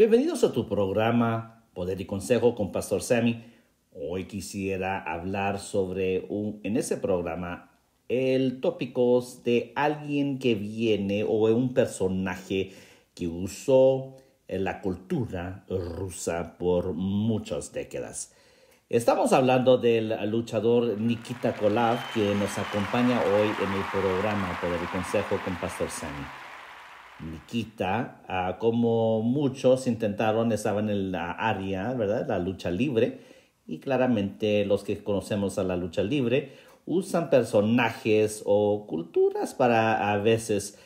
Bienvenidos a tu programa Poder y Consejo con Pastor Sammy. Hoy quisiera hablar sobre un, en ese programa el tópico de alguien que viene o un personaje que usó la cultura rusa por muchas décadas. Estamos hablando del luchador Nikita Kolav que nos acompaña hoy en el programa Poder y Consejo con Pastor Sammy. Nikita, como muchos intentaron, estaban en la área, ¿verdad? La lucha libre. Y claramente los que conocemos a la lucha libre usan personajes o culturas para a veces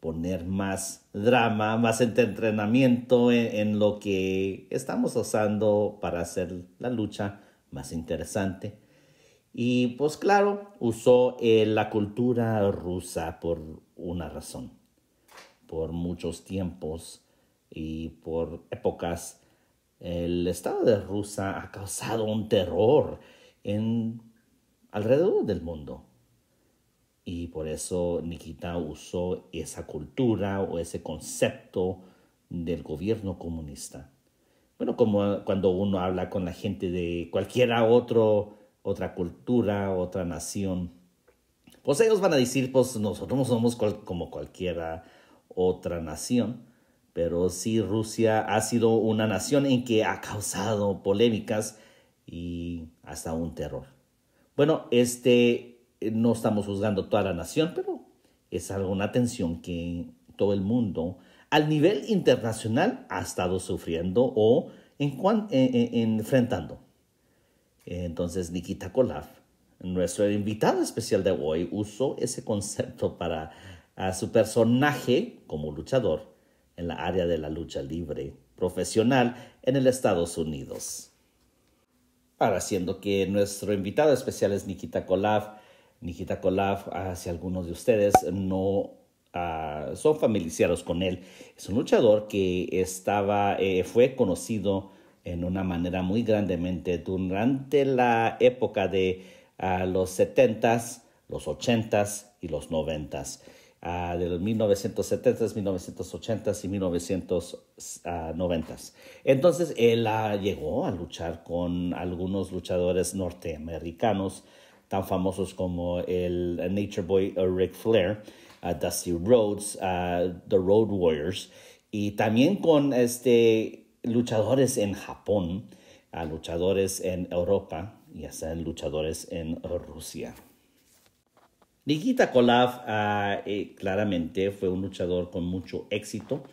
poner más drama, más entrenamiento en, lo que estamos usando para hacer la lucha más interesante. Y pues claro, usó eh, la cultura rusa por una razón. Por muchos tiempos y por épocas, el Estado de Rusia ha causado un terror en alrededor del mundo. Y por eso Nikita usó esa cultura o ese concepto del gobierno comunista. Bueno, como cuando uno habla con la gente de cualquiera otro, otra cultura, otra nación, pues ellos van a decir, pues nosotros no somos como cualquiera otra nación, pero sí Rusia ha sido una nación en que ha causado polémicas y hasta un terror. Bueno, este, eh, no estamos juzgando toda la nación, pero es alguna tensión que todo el mundo al nivel internacional ha estado sufriendo o eh, eh, enfrentando. Entonces Nikita Kolav nuestro invitado especial de hoy usó ese concepto para a su personaje como luchador en la área de la lucha libre profesional en el Estados Unidos. Ahora, siendo que nuestro invitado especial es Nikita Kolav, Nikita Kolav, ah, si algunos de ustedes no ah, son familiarizados con él, es un luchador que estaba, eh, fue conocido en una manera muy grandemente durante la época de a los 70s, los 80 y los 90s. de los 1970s, 1980s y 1990s. Ah, Entonces él llegó a luchar con algunos luchadores norteamericanos tan famosos como el Nature Boy eh, Ric Flair, ah, Dusty Rhodes, ah, The Road Warriors y también con este, luchadores en Japón, luchadores en Europa, y hacer luchadores en Rusia. Nikita Kolav ah, eh, claramente fue un luchador con mucho éxito.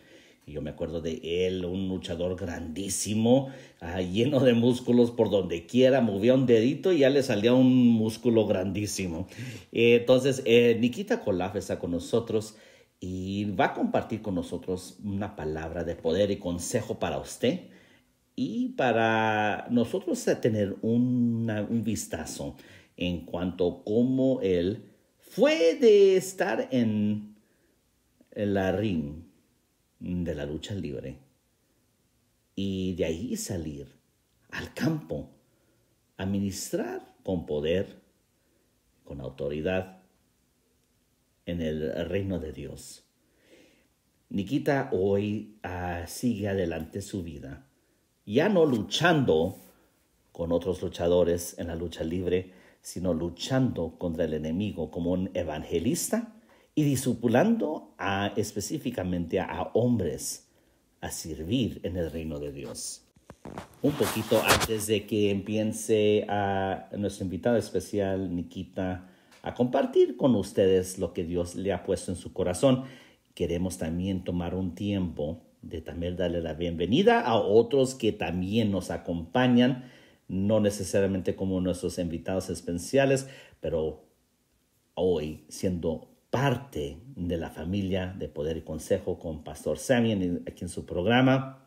Yo me acuerdo de él, un luchador grandísimo, ah, lleno de músculos por donde quiera, movía un dedito y ya le salía un músculo grandísimo. Eh, entonces, eh, Nikita Kolav está con nosotros y va a compartir con nosotros una palabra de poder y consejo para usted y para nosotros tener un vistazo en cuanto a cómo él fue de estar en la ring de la lucha libre y de ahí salir al campo a ministrar con poder, con autoridad en el reino de Dios. Nikita hoy ah, sigue adelante su vida ya no luchando con otros luchadores en la lucha libre, sino luchando contra el enemigo como un evangelista y disipulando a, específicamente a hombres a servir en el reino de Dios. Un poquito antes de que empiece a nuestro invitado especial, Nikita, a compartir con ustedes lo que Dios le ha puesto en su corazón, queremos también tomar un tiempo de también darle la bienvenida a otros que también nos acompañan, no necesariamente como nuestros invitados especiales, pero hoy siendo parte de la familia de Poder y Consejo con Pastor Samuel aquí en su programa,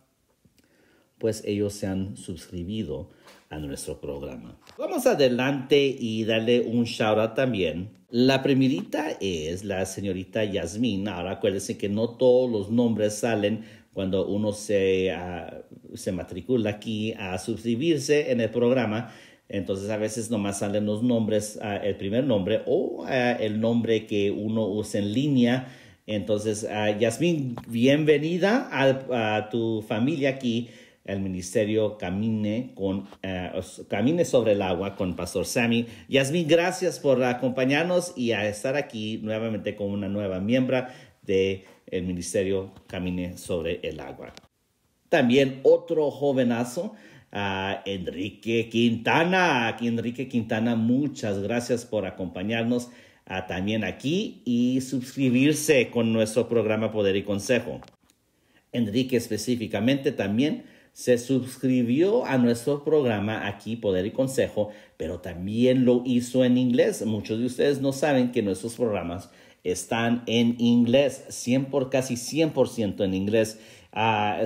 pues ellos se han suscribido a nuestro programa. Vamos adelante y darle un shout out también la primerita es la señorita Yasmín. Ahora acuérdense que no todos los nombres salen cuando uno se, ah, se matricula aquí a suscribirse en el programa. Entonces a veces nomás salen los nombres, ah, el primer nombre o ah, el nombre que uno usa en línea. Entonces, Yasmín, bienvenida a tu familia aquí el ministerio Camine, con, eh, sobre el agua con Pastor Sammy. Yasmin, gracias por acompañarnos y a estar aquí nuevamente con una nueva miembro del ministerio Camine sobre el agua. También otro jovenazo. Ah, Enrique Quintana, aquí Enrique Quintana, muchas gracias por acompañarnos ah, también aquí y suscribirse con nuestro programa Poder y Consejo. Enrique específicamente también se suscribió a nuestro programa aquí, Poder y Consejo, pero también lo hizo en inglés. Muchos de ustedes no saben que nuestros programas están en inglés, 100 casi 100% en inglés. Ah,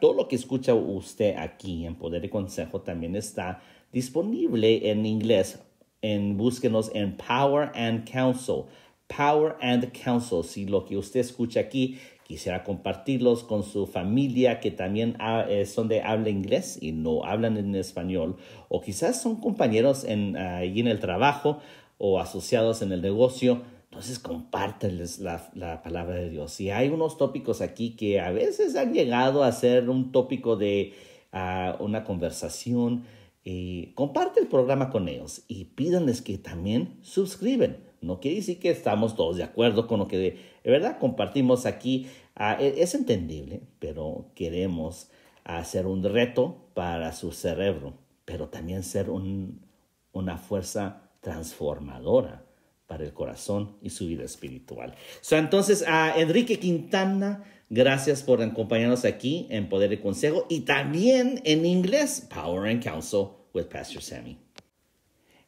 todo lo que escucha usted aquí en Poder y Consejo también está disponible en inglés. En, búsquenos en Power and Council Power and Counsel. Si lo que usted escucha aquí Quisiera compartirlos con su familia que también ah, eh, son de habla inglés y no hablan en español. O quizás son compañeros en, allí en el trabajo o asociados en el negocio. Entonces compárteles la, palabra de Dios. Y hay unos tópicos aquí que a veces han llegado a ser un tópico de ah, una conversación. Y comparte el programa con ellos y pídanles que también suscriben. No quiere decir que estamos todos de acuerdo con lo que de verdad compartimos aquí Ah, e, es entendible, pero queremos hacer un reto para su cerebro, pero también ser una fuerza transformadora para el corazón y su vida espiritual. So, entonces, a Enrique Quintana, gracias por acompañarnos aquí en Poder y Consejo y también en inglés, Power and Counsel with Pastor Sammy.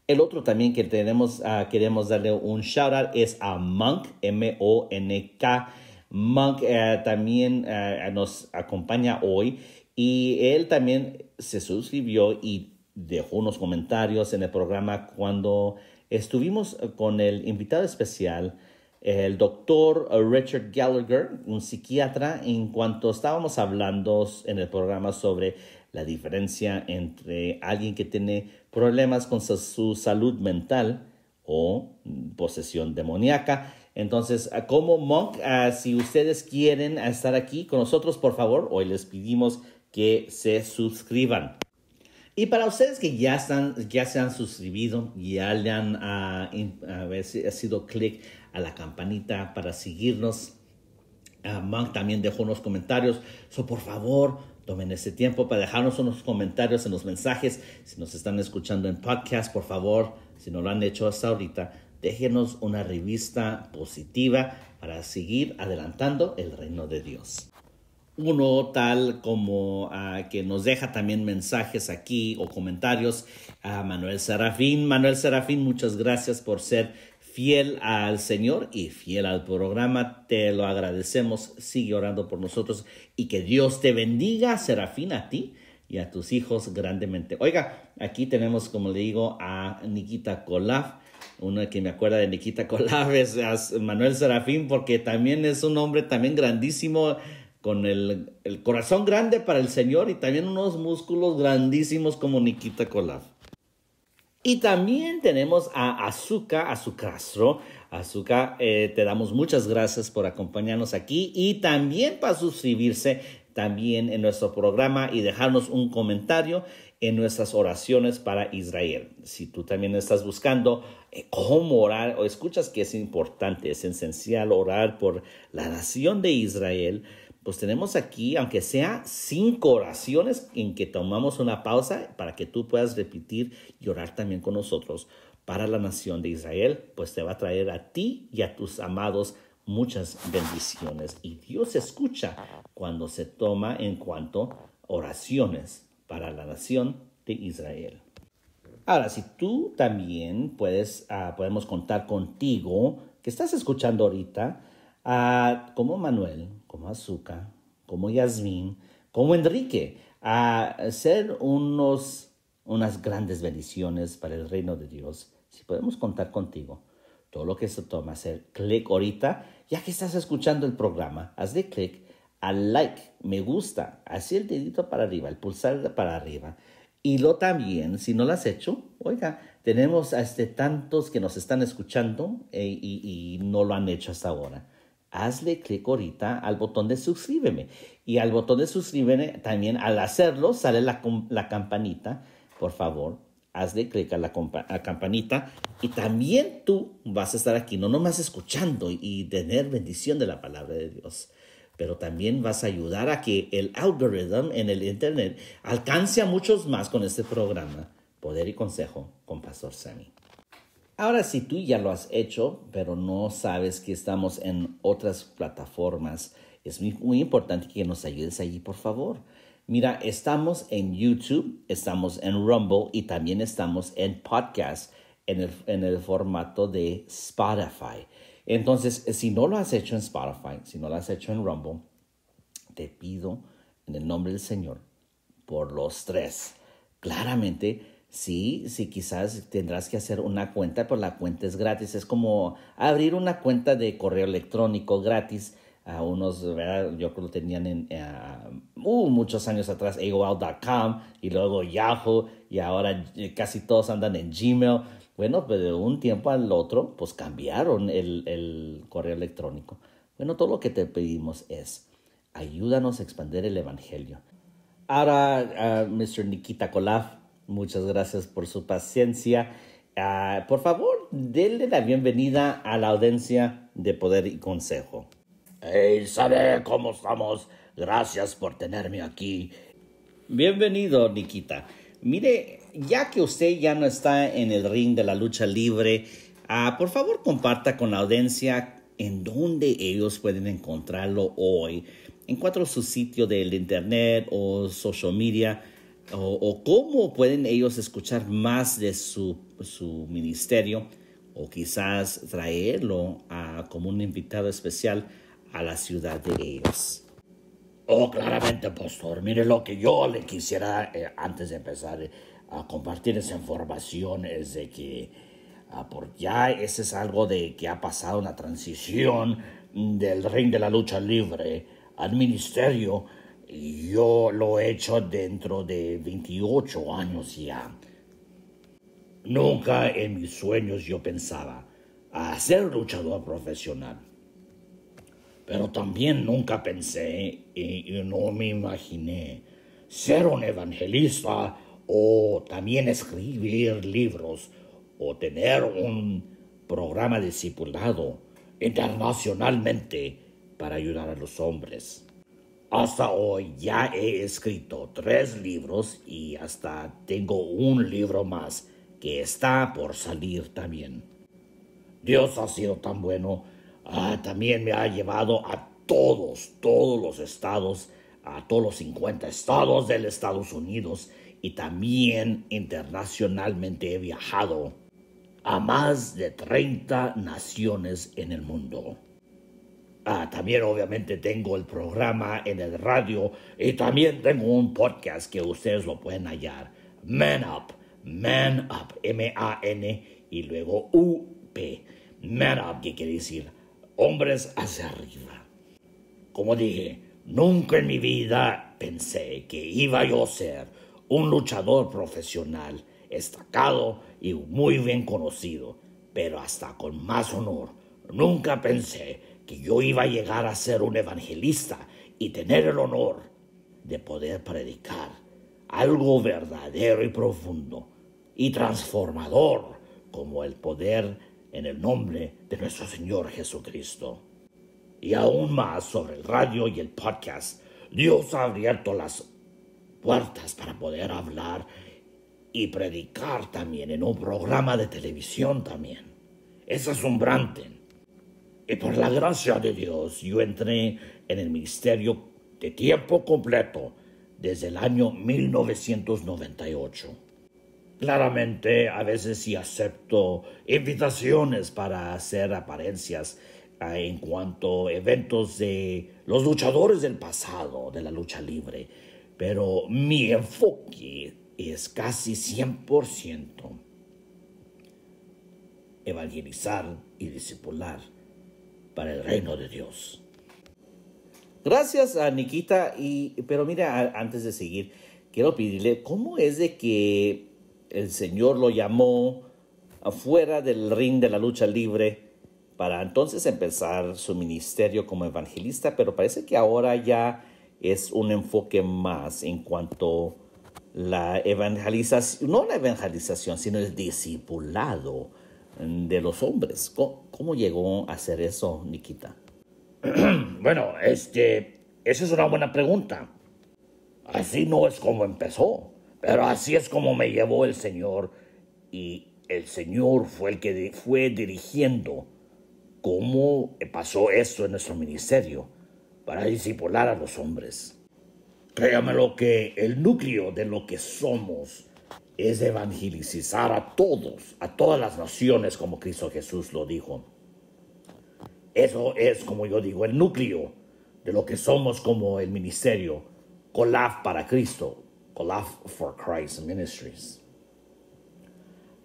El otro también que tenemos, ah, queremos darle un shout out es a Monk, M-O-N-K. Monk eh, también eh, nos acompaña hoy y él también se suscribió y dejó unos comentarios en el programa cuando estuvimos con el invitado especial, el doctor Richard Gallagher, un psiquiatra, en cuanto estábamos hablando en el programa sobre la diferencia entre alguien que tiene problemas con su salud mental o posesión demoníaca entonces, ah, como Monk, ah, si ustedes quieren estar aquí con nosotros, por favor, hoy les pedimos que se suscriban. Y para ustedes que ya, están, ya se han suscribido, ya le han uh, ha sido clic a la campanita para seguirnos, Monk también dejó unos comentarios. So, por favor, tomen ese tiempo para dejarnos unos comentarios en los mensajes. Si nos están escuchando en podcast, por favor, si no lo han hecho hasta ahorita, déjenos una revista positiva para seguir adelantando el reino de Dios. Uno tal como ah, que nos deja también mensajes aquí o comentarios a Manuel Serafín. Manuel Serafín, muchas gracias por ser fiel al Señor y fiel al programa. Te lo agradecemos. Sigue orando por nosotros y que Dios te bendiga, Serafín, a ti y a tus hijos grandemente. Oiga, aquí tenemos, como le digo, a Nikita Kolaf. Una que me acuerda de Nikita Colaves, Manuel Serafín, porque también es un hombre también grandísimo, con el, corazón grande para el Señor y también unos músculos grandísimos como Nikita Colab. Y también tenemos a Azuka, Azucastro. Azuka, eh, te damos muchas gracias por acompañarnos aquí y también para suscribirse también en nuestro programa y dejarnos un comentario en nuestras oraciones para Israel. Si tú también estás buscando eh, cómo orar, o escuchas que es importante, es esencial orar por la nación de Israel, pues tenemos aquí, aunque sea cinco oraciones en que tomamos una pausa para que tú puedas repetir y orar también con nosotros para la nación de Israel, pues te va a traer a ti y a tus amados muchas bendiciones. Y Dios escucha cuando se toma en cuanto oraciones para la nación de Israel. Ahora, si tú también puedes, ah, podemos contar contigo, que estás escuchando ahorita, a ah, como Manuel, como Azúcar como Yasmín, como Enrique, a ser unos, unas grandes bendiciones para el reino de Dios. Si podemos contar contigo, todo lo que se toma, hacer clic ahorita, ya que estás escuchando el programa, de clic al like, me gusta, así el dedito para arriba, el pulsar para arriba. Y lo también, si no lo has hecho, oiga, tenemos a este, tantos que nos están escuchando eh, y, no lo han hecho hasta ahora. Hazle clic ahorita al botón de suscríbeme. Y al botón de suscríbeme también, al hacerlo, sale la, la campanita. Por favor, hazle clic a la campanita y también tú vas a estar aquí, no nomás escuchando y tener bendición de la palabra de Dios pero también vas a ayudar a que el algoritmo en el Internet alcance a muchos más con este programa. Poder y Consejo con Pastor Sammy. Ahora, si tú ya lo has hecho, pero no sabes que estamos en otras plataformas, es muy, muy importante que nos ayudes allí, por favor. Mira, estamos en YouTube, estamos en Rumble y también estamos en podcast en el, en el formato de Spotify. Entonces, eh, si no lo has hecho en Spotify, si no lo has hecho en Rumble, te pido en el nombre del Señor por los tres. Claramente, sí, sí, quizás tendrás que hacer una cuenta, pero pues la cuenta es gratis. Es como abrir una cuenta de correo electrónico gratis. A unos, ¿verdad? yo creo que lo tenían en eh, uh, muchos años atrás, AOL.com y luego Yahoo, y ahora eh, casi todos andan en Gmail. Bueno, pero pues, de un tiempo al otro, pues cambiaron el, correo electrónico. Bueno, todo lo que te pedimos es, ayúdanos a expandir el Evangelio. Ahora, ah, Mr. Nikita Kolaf, muchas gracias por su paciencia. Ah, por favor, denle la bienvenida a la audiencia de Poder y Consejo. Hey, ¿sabe cómo estamos? Gracias por tenerme aquí. Bienvenido, Nikita. Mire, ya que usted ya no está en el ring de la lucha libre, ah, por favor comparta con la audiencia en dónde ellos pueden encontrarlo hoy. encuentro su sitio del internet o social media o, cómo pueden ellos escuchar más de su, su ministerio o quizás traerlo ah, como un invitado especial a la ciudad de ellos. Oh, claramente, pastor. Mire lo que yo le quisiera, eh, antes de empezar, eh, a compartir esa información es de que ah, por ya ese es algo de que ha pasado una transición del reino de la lucha libre al ministerio. Yo lo he hecho dentro de 28 años ya. Nunca en mis sueños yo pensaba a ser luchador profesional. Pero también nunca pensé y no me imaginé ser un evangelista o también escribir libros o tener un programa discipulado internacionalmente para ayudar a los hombres. Hasta hoy ya he escrito tres libros y hasta tengo un libro más que está por salir también. Dios ha sido tan bueno. Ah, también me ha llevado a todos, todos los estados, a todos los 50 estados del Estados Unidos y también internacionalmente he viajado a más de 30 naciones en el mundo. Ah, también obviamente tengo el programa en el radio y también tengo un podcast que ustedes lo pueden hallar. Man Up, Man Up, M-A-N y luego U-P. Man Up, que quiere decir hombres hacia arriba. Como dije, nunca en mi vida pensé que iba yo a ser un luchador profesional, destacado y muy bien conocido, pero hasta con más honor. Nunca pensé que yo iba a llegar a ser un evangelista y tener el honor de poder predicar algo verdadero y profundo y transformador como el poder en el nombre de nuestro Señor Jesucristo. Y aún más sobre el radio y el podcast, Dios ha abierto las puertas para poder hablar y predicar también en un programa de televisión también. Es asombrante. Y por la gracia de Dios yo entré en el ministerio de tiempo completo desde el año 1998. Claramente a veces sí acepto invitaciones para hacer apariencias ah, en cuanto a eventos de los luchadores del pasado, de la lucha libre pero mi enfoque es casi 100% evangelizar y discipular para el reino de Dios. Gracias a Nikita, y, pero mira, antes de seguir, quiero pedirle, ¿cómo es de que el Señor lo llamó afuera del ring de la lucha libre para entonces empezar su ministerio como evangelista? Pero parece que ahora ya es un enfoque más en cuanto la evangelización, no la evangelización, sino el discipulado de los hombres. ¿Cómo, llegó a hacer eso, Nikita? Bueno, este, esa es una buena pregunta. Así no es como empezó, pero así es como me llevó el Señor y el Señor fue el que fue dirigiendo cómo pasó esto en nuestro ministerio para disipular a los hombres. Créame lo que el núcleo de lo que somos es evangelizar a todos, a todas las naciones, como Cristo Jesús lo dijo. Eso es, como yo digo, el núcleo de lo que somos como el ministerio Colaf para Cristo, Colaf for Christ Ministries.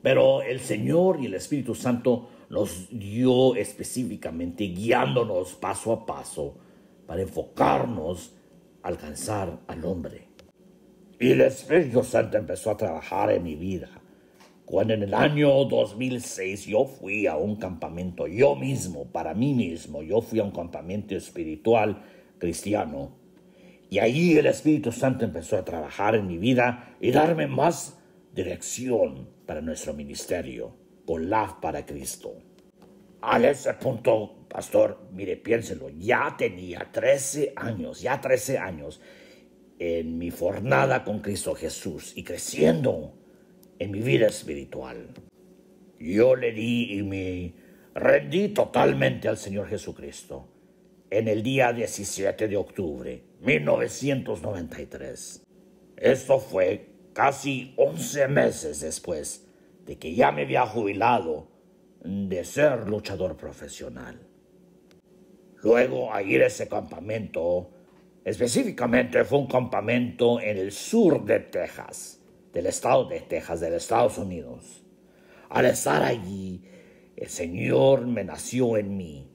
Pero el Señor y el Espíritu Santo nos dio específicamente, guiándonos paso a paso, para enfocarnos alcanzar al hombre. Y el Espíritu Santo empezó a trabajar en mi vida. Cuando en el año 2006 yo fui a un campamento, yo mismo, para mí mismo, yo fui a un campamento espiritual cristiano. Y ahí el Espíritu Santo empezó a trabajar en mi vida y darme más dirección para nuestro ministerio, con la para Cristo. A ese eh, punto, pastor, mire, piénselo, ya tenía 13 años, ya 13 años en mi jornada con Cristo Jesús y creciendo en mi vida espiritual. Yo le di y me rendí totalmente al Señor Jesucristo en el día 17 de octubre 1993. Esto fue casi 11 meses después de que ya me había jubilado de ser luchador profesional. Luego, a ir a ese campamento, específicamente fue un campamento en el sur de Texas, del estado de Texas, de los Estados Unidos. Al estar allí, el Señor me nació en mí,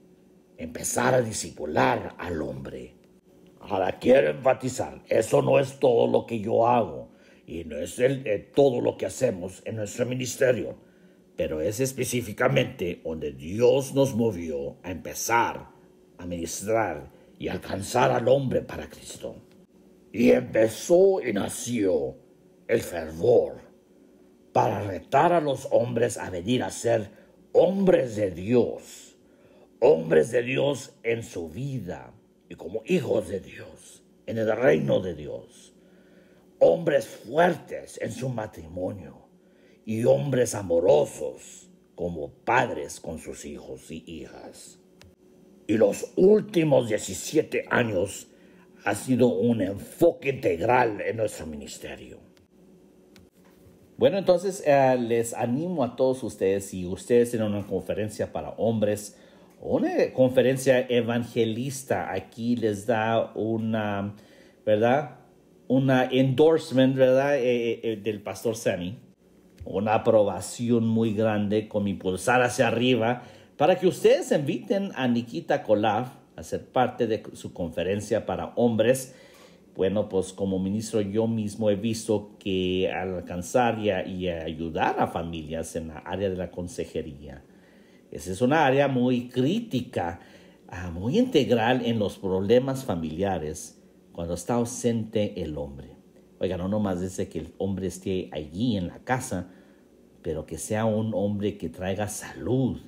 empezar a disipular al hombre. Ahora quiero enfatizar, eso no es todo lo que yo hago y no es eh, todo lo que hacemos en nuestro ministerio pero es específicamente donde Dios nos movió a empezar a ministrar y alcanzar al hombre para Cristo. Y empezó y nació el fervor para retar a los hombres a venir a ser hombres de Dios, hombres de Dios en su vida y como hijos de Dios, en el reino de Dios, hombres fuertes en su matrimonio, y hombres amorosos como padres con sus hijos y hijas. Y los últimos 17 años ha sido un enfoque integral en nuestro ministerio. Bueno, entonces eh, les animo a todos ustedes, si ustedes tienen una conferencia para hombres una conferencia evangelista, aquí les da una, ¿verdad? Una endorsement, ¿verdad? Eh, eh, del pastor Sammy una aprobación muy grande con mi pulsar hacia arriba para que ustedes inviten a Nikita Kolav a ser parte de su conferencia para hombres. Bueno, pues como ministro yo mismo he visto que alcanzar y, ayudar a familias en la área de la consejería, esa es una área muy crítica, ah, muy integral en los problemas familiares cuando está ausente el hombre. Oiga, no nomás dice que el hombre esté allí en la casa, pero que sea un hombre que traiga salud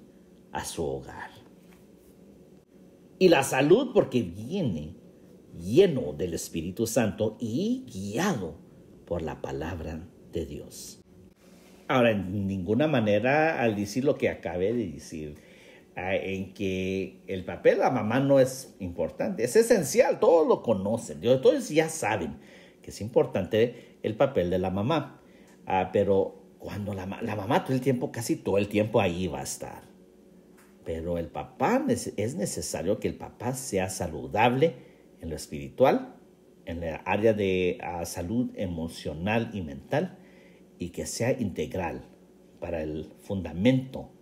a su hogar. Y la salud porque viene lleno del Espíritu Santo y guiado por la palabra de Dios. Ahora, en ninguna manera al decir lo que acabé de decir, ah, en que el papel de la mamá no es importante, es esencial, todos lo conocen, todos ya saben que es importante el papel de la mamá. Ah, pero cuando la, mamá todo el tiempo, casi todo el tiempo ahí va a estar. Pero el papá, es necesario que el papá sea saludable en lo espiritual, en la área de ah, salud emocional y mental, y que sea integral para el fundamento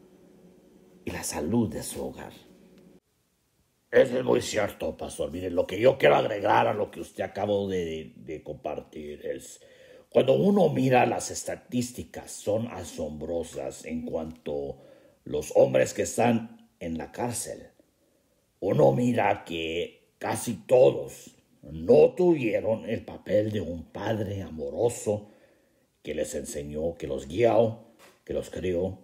y la salud de su hogar. Eso es muy cierto, pastor. Miren, lo que yo quiero agregar a lo que usted acabó de, compartir es, cuando uno mira las estadísticas, son asombrosas en cuanto los hombres que están en la cárcel. Uno mira que casi todos no tuvieron el papel de un padre amoroso que les enseñó, que los guió, que los crió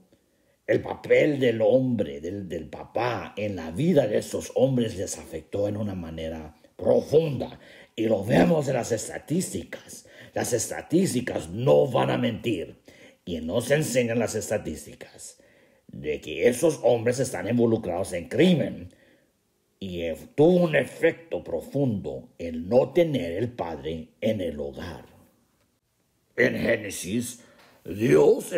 el papel del hombre, del, papá, en la vida de esos hombres les afectó en una manera profunda. Y lo vemos en las estadísticas. Las estadísticas no van a mentir. Y nos enseñan las estadísticas de que esos hombres están involucrados en crimen. Y tuvo un efecto profundo el no tener el padre en el hogar. En Génesis Dios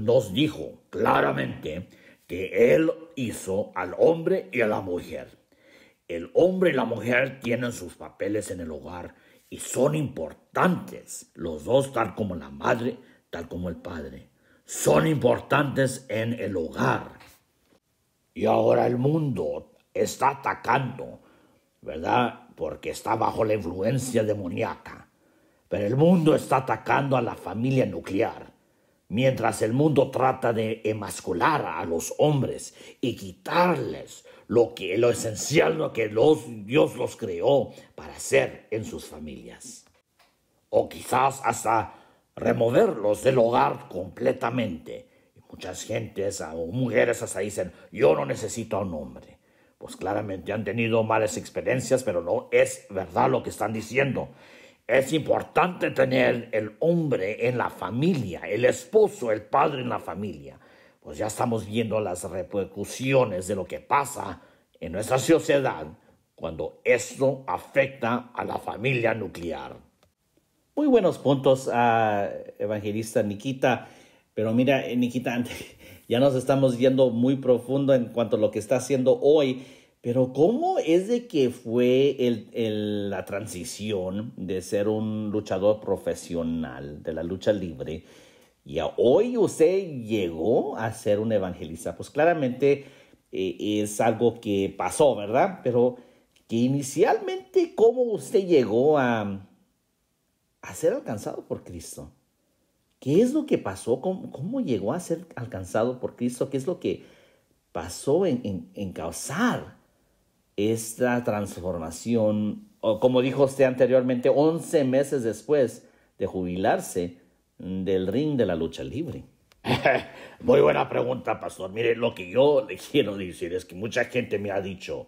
nos dijo claramente que Él hizo al hombre y a la mujer. El hombre y la mujer tienen sus papeles en el hogar y son importantes, los dos tal como la madre, tal como el padre. Son importantes en el hogar. Y ahora el mundo está atacando, ¿verdad? Porque está bajo la influencia demoníaca pero el mundo está atacando a la familia nuclear, mientras el mundo trata de emascular a los hombres y quitarles lo, que, lo esencial lo que los, Dios los creó para hacer en sus familias. O quizás hasta removerlos del hogar completamente. Muchas gentes o mujeres hasta dicen, yo no necesito a un hombre. Pues claramente han tenido malas experiencias, pero no es verdad lo que están diciendo. Es importante tener el hombre en la familia, el esposo, el padre en la familia. Pues ya estamos viendo las repercusiones de lo que pasa en nuestra sociedad cuando esto afecta a la familia nuclear. Muy buenos puntos, ah, evangelista Nikita. Pero mira, eh, Nikita, ya nos estamos viendo muy profundo en cuanto a lo que está haciendo hoy pero ¿cómo es de que fue la transición de ser un luchador profesional de la lucha libre y hoy usted llegó a ser un evangelista? Pues claramente eh, es algo que pasó, ¿verdad? Pero que inicialmente cómo usted llegó a, a ser alcanzado por Cristo. ¿Qué es lo que pasó? ¿Cómo, llegó a ser alcanzado por Cristo? ¿Qué es lo que pasó en causar? esta transformación, como dijo usted anteriormente, 11 meses después de jubilarse del ring de la lucha libre? Muy buena pregunta, pastor. Mire, lo que yo le quiero decir es que mucha gente me ha dicho,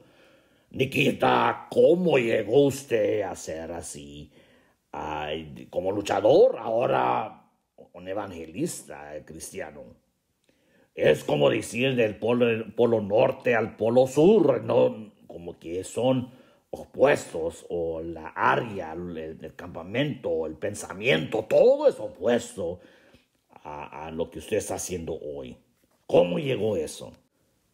Nikita, ¿cómo llegó usted a ser así? como luchador, ahora un evangelista eh, cristiano. Es como decir del polo, polo norte al polo sur, no, como que son opuestos o la área, el, campamento, el pensamiento, todo es opuesto a, lo que usted está haciendo hoy. ¿Cómo llegó eso?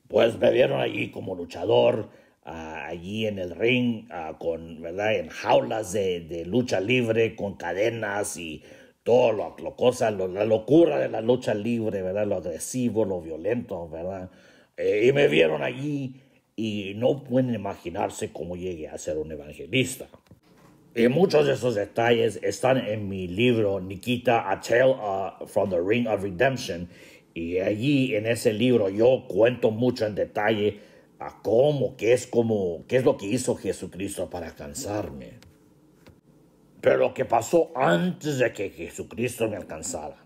Pues me vieron allí como luchador, ah, allí en el ring, ah, con, ¿verdad? En jaulas de, lucha libre, con cadenas y todo lo, lo la locura de la lucha libre, ¿verdad? Lo agresivo, lo violento, ¿verdad? Eh, y me vieron allí y no pueden imaginarse cómo llegué a ser un evangelista. Y muchos de esos detalles están en mi libro Nikita, A Tale uh, from the Ring of Redemption. Y allí en ese libro yo cuento mucho en detalle a cómo, qué es, cómo, qué es lo que hizo Jesucristo para alcanzarme. Pero lo que pasó antes de que Jesucristo me alcanzara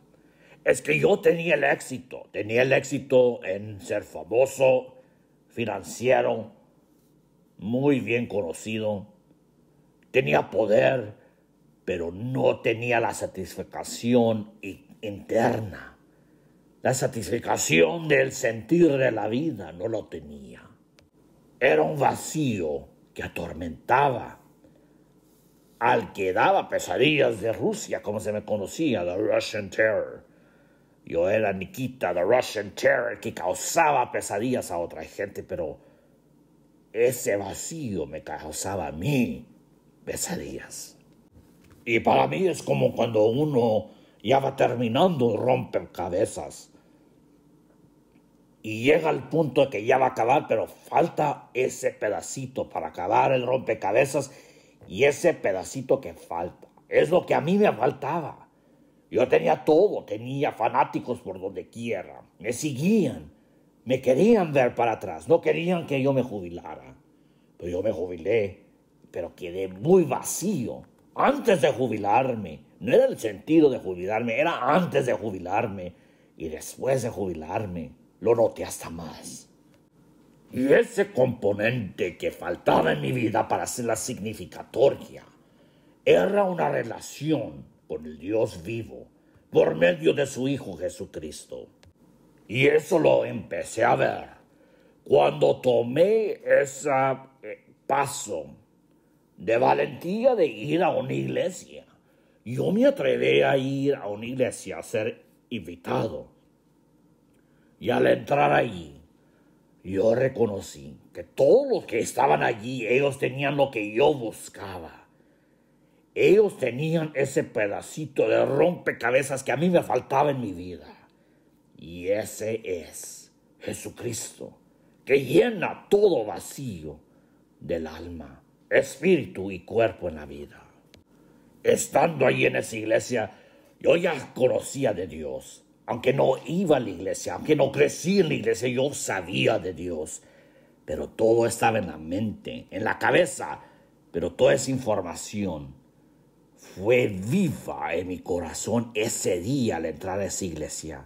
es que yo tenía el éxito, tenía el éxito en ser famoso, financiero, muy bien conocido, tenía poder, pero no tenía la satisfacción interna. La satisfacción del sentir de la vida no lo tenía. Era un vacío que atormentaba al que daba pesadillas de Rusia, como se me conocía, la Russian Terror. Yo era Nikita, the Russian Terror, que causaba pesadillas a otra gente, pero ese vacío me causaba a mí pesadillas. Y para mí es como cuando uno ya va terminando el rompecabezas. Y llega al punto de que ya va a acabar, pero falta ese pedacito para acabar el rompecabezas y ese pedacito que falta. Es lo que a mí me faltaba. Yo tenía todo, tenía fanáticos por donde quiera, me seguían, me querían ver para atrás, no querían que yo me jubilara. Pero yo me jubilé, pero quedé muy vacío antes de jubilarme. No era el sentido de jubilarme, era antes de jubilarme y después de jubilarme. Lo noté hasta más. Y ese componente que faltaba en mi vida para la significatoria era una relación con el Dios vivo por medio de su Hijo Jesucristo. Y eso lo empecé a ver cuando tomé ese eh, paso de valentía de ir a una iglesia. Yo me atreví a ir a una iglesia a ser invitado. Y al entrar allí, yo reconocí que todos los que estaban allí, ellos tenían lo que yo buscaba ellos tenían ese pedacito de rompecabezas que a mí me faltaba en mi vida. Y ese es Jesucristo, que llena todo vacío del alma, espíritu y cuerpo en la vida. Estando allí en esa iglesia, yo ya conocía de Dios. Aunque no iba a la iglesia, aunque no crecí en la iglesia, yo sabía de Dios. Pero todo estaba en la mente, en la cabeza. Pero toda esa información fue viva en mi corazón ese día al entrar a esa iglesia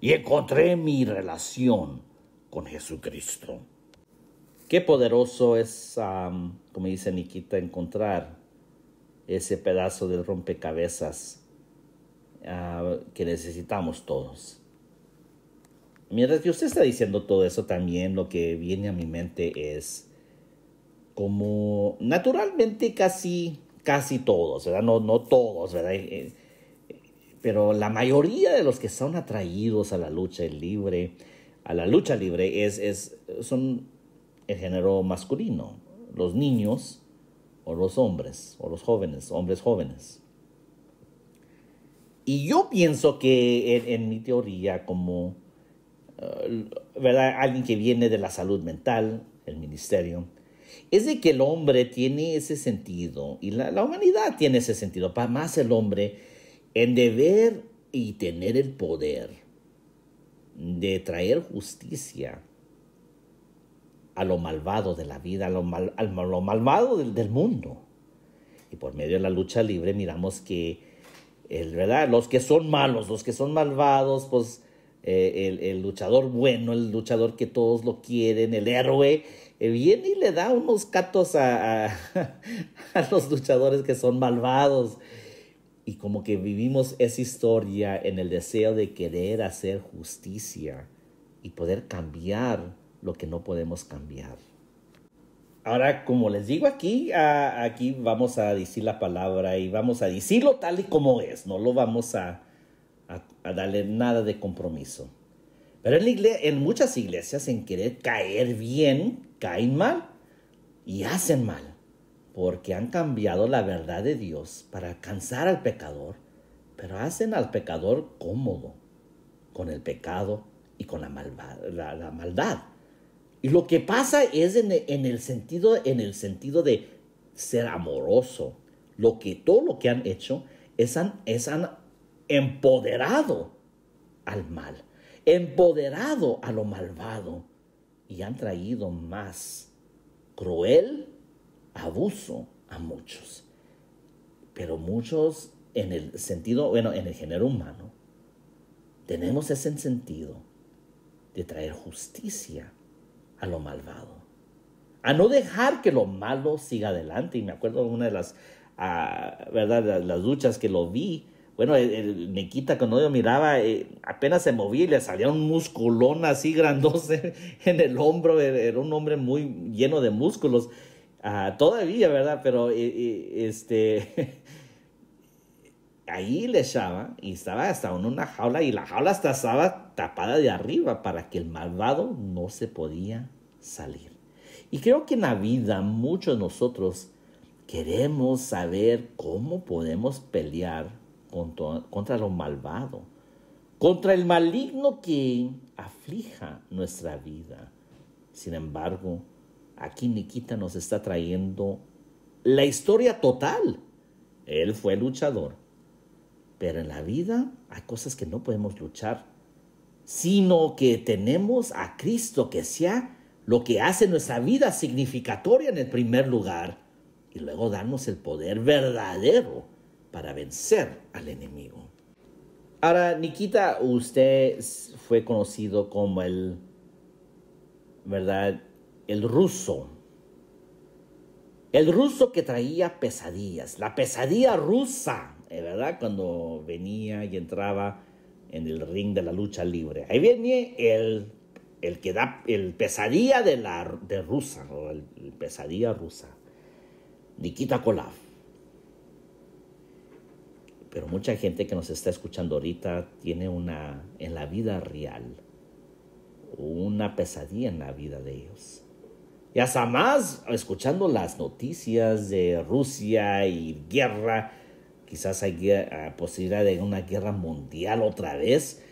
y encontré mi relación con Jesucristo. Qué poderoso es, como dice Nikita, encontrar ese pedazo del rompecabezas ah, que necesitamos todos. Mientras que usted está diciendo todo eso, también lo que viene a mi mente es como naturalmente casi casi todos, ¿verdad? No, todos, ¿verdad? Eh, eh, pero la mayoría de los que son atraídos a la lucha libre, a la lucha libre, es, son el género masculino, los niños o los hombres, o los jóvenes, hombres jóvenes. Y yo pienso que en, en mi teoría, como eh, ¿verdad? alguien que viene de la salud mental, el ministerio, es de que el hombre tiene ese sentido y la, la humanidad tiene ese sentido, para más el hombre, en deber y tener el poder de traer justicia a lo malvado de la vida, a lo, mal, lo malvado del, del, mundo. Y por medio de la lucha libre miramos que, el, ¿verdad? Los que son malos, los que son malvados, pues eh, el, el luchador bueno, el luchador que todos lo quieren, el héroe, viene y le da unos catos a, los luchadores que son malvados. Y como que vivimos esa historia en el deseo de querer hacer justicia y poder cambiar lo que no podemos cambiar. Ahora, como les digo aquí, aquí vamos a decir la palabra y vamos a decirlo tal y como es, no lo vamos a, a darle nada de compromiso. Pero en, muchas iglesias, en querer caer bien, caen mal y hacen mal, porque han cambiado la verdad de Dios para alcanzar al pecador, pero hacen al pecador cómodo con el pecado y con la, maldad. Y lo que pasa es en, el sentido, en el sentido de ser amoroso. Lo que, todo lo que han hecho es es han empoderado al mal empoderado a lo malvado y han traído más cruel abuso a muchos. Pero muchos en el sentido, bueno, en el género humano, tenemos ese sentido de traer justicia a lo malvado, a no dejar que lo malo siga adelante. Y me acuerdo de una de las, ah, ¿verdad? las, luchas que lo vi, bueno, el, nequita cuando yo miraba, eh, apenas se movía y le salía un musculón así grandoso en el hombro. Era un hombre muy lleno de músculos. Ah, todavía, ¿verdad? Pero eh, eh, este... ahí le echaba y estaba hasta en una jaula y la jaula hasta estaba tapada de arriba para que el malvado no se podía salir. Y creo que en la vida muchos de nosotros queremos saber cómo podemos pelear contra, contra lo malvado, contra el maligno que aflija nuestra vida. Sin embargo, aquí Nikita nos está trayendo la historia total. Él fue luchador. Pero en la vida hay cosas que no podemos luchar, sino que tenemos a Cristo que sea lo que hace nuestra vida significatoria en el primer lugar y luego darnos el poder verdadero para vencer al enemigo. Ahora, Nikita, usted fue conocido como el, ¿verdad? El ruso. El ruso que traía pesadillas, la pesadilla rusa, eh, ¿verdad? Cuando venía y entraba en el ring de la lucha libre. Ahí viene el, el que da el pesadilla de la de rusa, pesadilla rusa, Nikita Kolav pero mucha gente que nos está escuchando ahorita tiene una en la vida real, una pesadilla en la vida de ellos. Y hasta más, escuchando las noticias de Rusia y guerra, quizás hay ah, posibilidad de una guerra mundial otra vez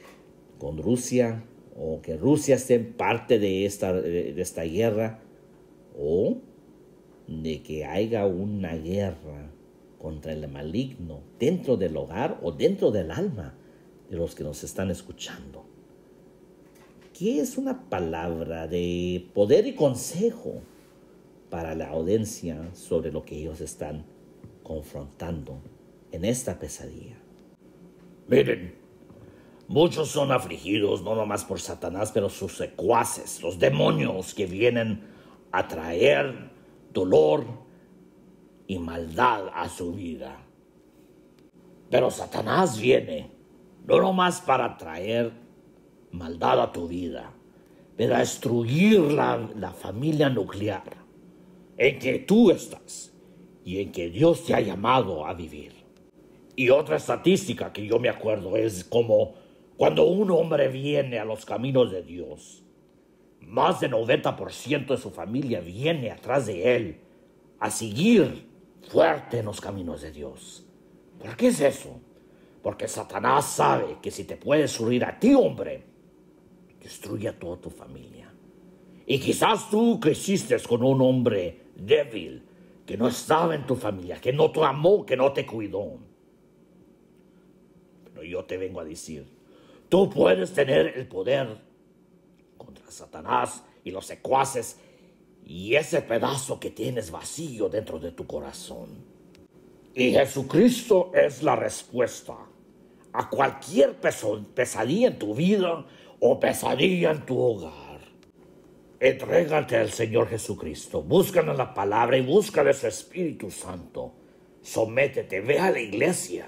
con Rusia, o que Rusia esté parte de esta, de esta guerra, o de que haya una guerra contra el maligno dentro del hogar o dentro del alma de los que nos están escuchando. ¿Qué es una palabra de poder y consejo para la audiencia sobre lo que ellos están confrontando en esta pesadilla? Miren, muchos son afligidos no nomás por Satanás, pero sus secuaces, los demonios que vienen a traer dolor, y maldad a su vida. Pero Satanás viene, no nomás para traer maldad a tu vida, para destruir la, familia nuclear en que tú estás y en que Dios te ha llamado a vivir. Y otra estadística que yo me acuerdo es como cuando un hombre viene a los caminos de Dios, más del 90% de su familia viene atrás de él a seguir fuerte en los caminos de Dios. ¿Por qué es eso? Porque Satanás sabe que si te puedes huir a ti, hombre, destruye a toda tu familia. Y quizás tú creciste con un hombre débil que no estaba en tu familia, que no te amó, que no te cuidó. Pero yo te vengo a decir, tú puedes tener el poder contra Satanás y los secuaces y ese pedazo que tienes vacío dentro de tu corazón. Y Jesucristo es la respuesta a cualquier pesadilla en tu vida o pesadilla en tu hogar. Entrégate al Señor Jesucristo, en la palabra y busca su Espíritu Santo. Sométete, ve a la iglesia.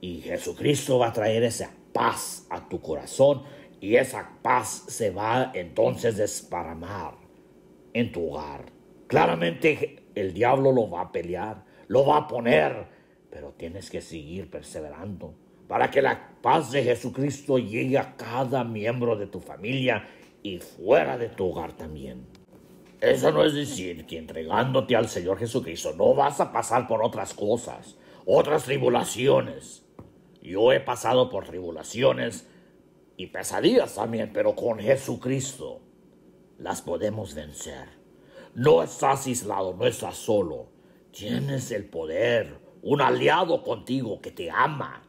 Y Jesucristo va a traer esa paz a tu corazón y esa paz se va entonces a en tu hogar. Claramente el diablo lo va a pelear, lo va a poner, pero tienes que seguir perseverando para que la paz de Jesucristo llegue a cada miembro de tu familia y fuera de tu hogar también. Eso no es decir que entregándote al Señor Jesucristo no vas a pasar por otras cosas, otras tribulaciones. Yo he pasado por tribulaciones y pesadillas también, pero con Jesucristo las podemos vencer. No estás aislado, no estás solo. Tienes el poder, un aliado contigo que te ama,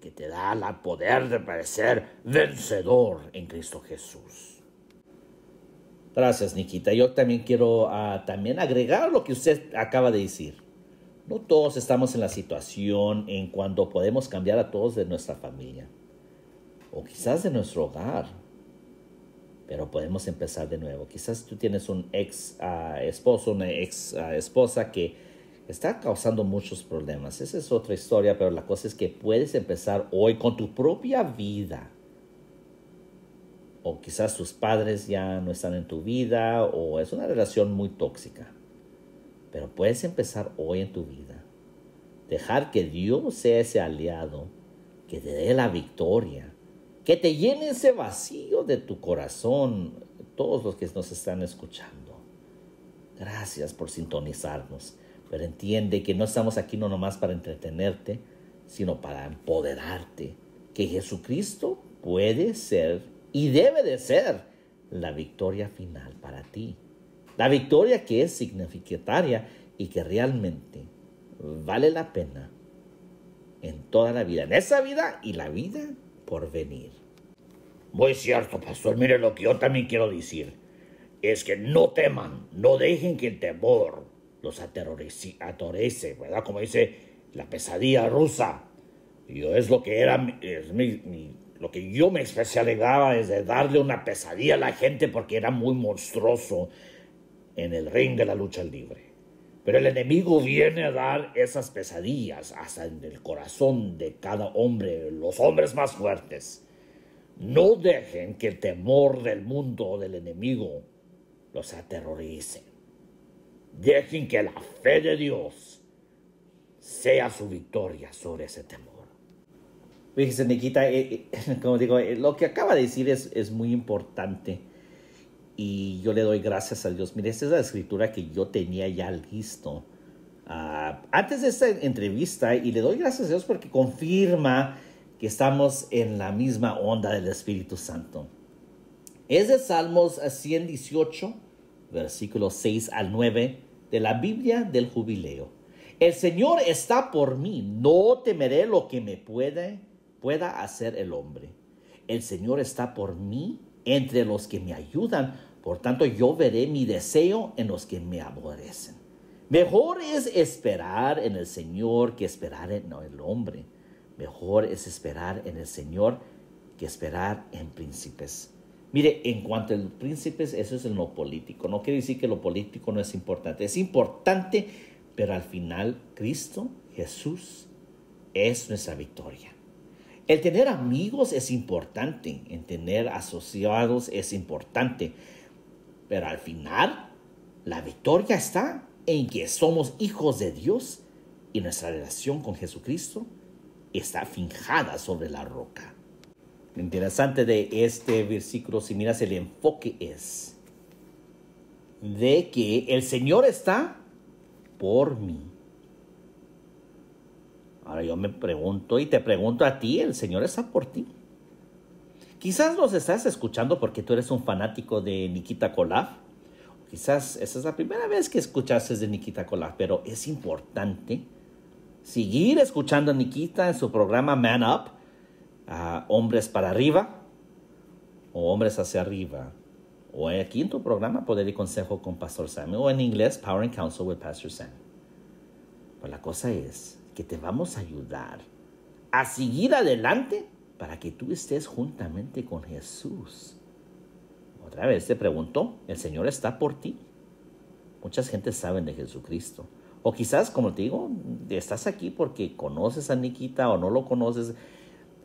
que te da el poder de parecer vencedor en Cristo Jesús. Gracias, Nikita. Yo también quiero ah, también agregar lo que usted acaba de decir. No todos estamos en la situación en cuando podemos cambiar a todos de nuestra familia o quizás de nuestro hogar pero podemos empezar de nuevo. Quizás tú tienes un ex ah, esposo, una ex ah, esposa que está causando muchos problemas. Esa es otra historia, pero la cosa es que puedes empezar hoy con tu propia vida. O quizás tus padres ya no están en tu vida o es una relación muy tóxica. Pero puedes empezar hoy en tu vida. Dejar que Dios sea ese aliado que te dé la victoria que te llene ese vacío de tu corazón, todos los que nos están escuchando. Gracias por sintonizarnos, pero entiende que no estamos aquí no nomás para entretenerte, sino para empoderarte, que Jesucristo puede ser y debe de ser la victoria final para ti. La victoria que es significataria y que realmente vale la pena en toda la vida, en esa vida y la vida por venir. Muy cierto, pastor. Mire, lo que yo también quiero decir es que no teman, no dejen que el temor los atorece, ¿verdad? Como dice la pesadilla rusa. yo es lo que era, lo que yo me especializaba es de darle una pesadilla a la gente porque era muy monstruoso en el ring de la lucha libre. Pero el enemigo viene a dar esas pesadillas hasta en el corazón de cada hombre, los hombres más fuertes. No dejen que el temor del mundo o del enemigo los aterrorice. Dejen que la fe de Dios sea su victoria sobre ese temor. Fíjese, Nikita, eh, eh, como digo, eh, lo que acaba de decir es, es, muy importante. Y yo le doy gracias a Dios. Mire, esta es la escritura que yo tenía ya listo. Ah, antes de esta entrevista, y le doy gracias a Dios porque confirma que estamos en la misma onda del Espíritu Santo. Es de Salmos 118, versículos 6 al 9 de la Biblia del Jubileo. El Señor está por mí, no temeré lo que me puede, pueda hacer el hombre. El Señor está por mí entre los que me ayudan, por tanto yo veré mi deseo en los que me aborrecen. Mejor es esperar en el Señor que esperar en el hombre Mejor es esperar en el Señor que esperar en príncipes. Mire, en cuanto a los príncipes, eso es lo político. No quiere decir que lo político no es importante. Es importante, pero al final Cristo, Jesús, es nuestra victoria. El tener amigos es importante, el tener asociados es importante, pero al final la victoria está en que somos hijos de Dios y nuestra relación con Jesucristo está finjada sobre la roca. Lo interesante de este versículo, si miras el enfoque es de que el Señor está por mí. Ahora yo me pregunto y te pregunto a ti, el Señor está por ti. Quizás los estás escuchando porque tú eres un fanático de Nikita Kolaf. Quizás esa es la primera vez que escuchaste de Nikita Kolaf, pero es importante seguir escuchando a Nikita en su programa Man Up, a Hombres para Arriba o Hombres hacia Arriba. O aquí en tu programa Poder y Consejo con Pastor Sam? o en inglés Power and Counsel with Pastor Sam? Pues la cosa es que te vamos a ayudar a seguir adelante para que tú estés juntamente con Jesús. Otra vez te pregunto, ¿el Señor está por ti? Muchas gente saben de Jesucristo, o quizás, como te digo, estás aquí porque conoces a Nikita o no lo conoces.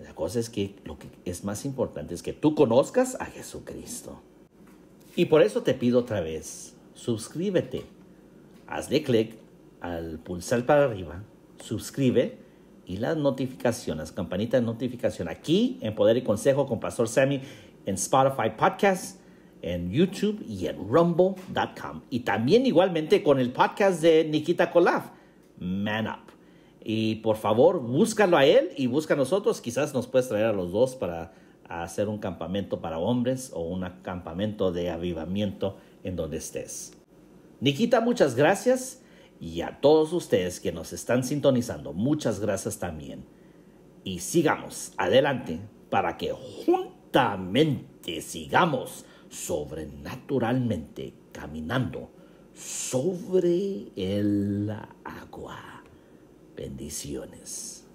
La cosa es que lo que es más importante es que tú conozcas a Jesucristo. Y por eso te pido otra vez, suscríbete. Hazle clic al pulsar para arriba, suscribe y las notificaciones, campanita de notificación aquí en Poder y Consejo con Pastor Sammy en Spotify Podcast en YouTube y en rumble.com. Y también igualmente con el podcast de Nikita Kolaf, Man Up. Y por favor, búscalo a él y busca a nosotros. Quizás nos puedes traer a los dos para hacer un campamento para hombres o un campamento de avivamiento en donde estés. Nikita, muchas gracias. Y a todos ustedes que nos están sintonizando, muchas gracias también. Y sigamos adelante para que juntamente sigamos sobrenaturalmente caminando sobre el agua. Bendiciones.